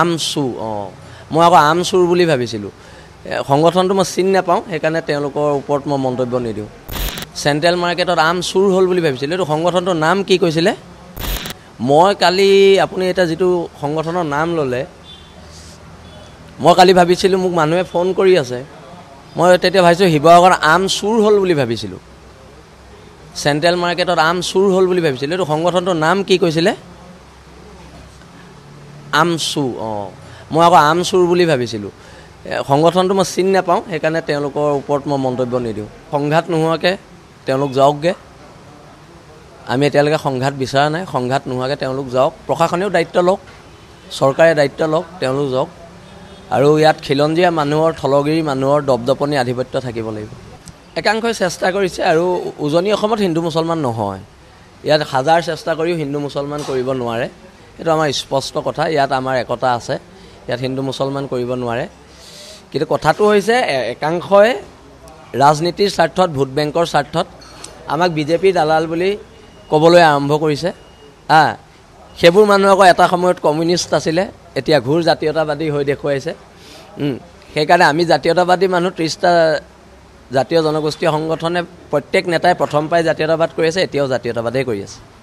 আমচোৰ অঁ মই আকৌ আমচোৰ বুলি ভাবিছিলোঁ সংগঠনটো মই চিনি নাপাওঁ সেইকাৰণে তেওঁলোকৰ ওপৰত মই মন্তব্য নিদিওঁ চেণ্ট্ৰেল মাৰ্কেটত আম চুৰ হ'ল বুলি ভাবিছিলোঁ এইটো সংগঠনটোৰ নাম কি কৈছিলে মই কালি আপুনি এতিয়া যিটো সংগঠনৰ নাম ল'লে মই কালি ভাবিছিলোঁ মোক মানুহে ফোন কৰি আছে মই তেতিয়া ভাবিছোঁ শিৱসাগৰত আম চুৰ হ'ল বুলি ভাবিছিলোঁ চেণ্ট্ৰেল মাৰ্কেটত আম চুৰ হ'ল বুলি ভাবিছিলোঁ এইটো সংগঠনটোৰ নাম কি কৈছিলে আমচোৰ অঁ মই আকৌ আমচোৰ বুলি ভাবিছিলোঁ সংগঠনটো মই চিন নাপাওঁ সেইকাৰণে তেওঁলোকৰ ওপৰত মই মন্তব্য নিদিওঁ সংঘাত নোহোৱাকৈ তেওঁলোক যাওকগৈ আমি এতিয়ালৈকে সংঘাত বিচৰা নাই সংঘাত নোহোৱাকৈ তেওঁলোক যাওক প্ৰশাসনেও দায়িত্ব লওক চৰকাৰে দায়িত্ব লওক তেওঁলোক যাওক আৰু ইয়াত খিলঞ্জীয়া মানুহৰ থলগিৰি মানুহৰ দপদপনি আধিপত্য থাকিব লাগিব একাংশই চেষ্টা কৰিছে আৰু উজনি অসমত হিন্দু মুছলমান নহয় ইয়াত হাজাৰ চেষ্টা কৰিও হিন্দু মুছলমান কৰিব নোৱাৰে এইটো আমাৰ স্পষ্ট কথা ইয়াত আমাৰ একতা আছে ইয়াত হিন্দু মুছলমান কৰিব নোৱাৰে কিন্তু কথাটো হৈছে একাংশই ৰাজনীতিৰ স্বাৰ্থত ভোট বেংকৰ স্বাৰ্থত আমাক বিজেপিৰ দালাল বুলি ক'বলৈ আৰম্ভ কৰিছে হা সেইবোৰ মানুহ আকৌ এটা সময়ত কমিউনিষ্ট আছিলে এতিয়া ঘূৰ জাতীয়তাবাদী হৈ দেখুৱাইছে সেইকাৰণে আমি জাতীয়তাবাদী মানুহ ত্ৰিছটা জাতীয় জনগোষ্ঠীয় সংগঠনে প্ৰত্যেক নেতাই প্ৰথম পাই জাতীয়তাবাদ কৰি আছে এতিয়াও জাতীয়তাবাদেই কৰি আছে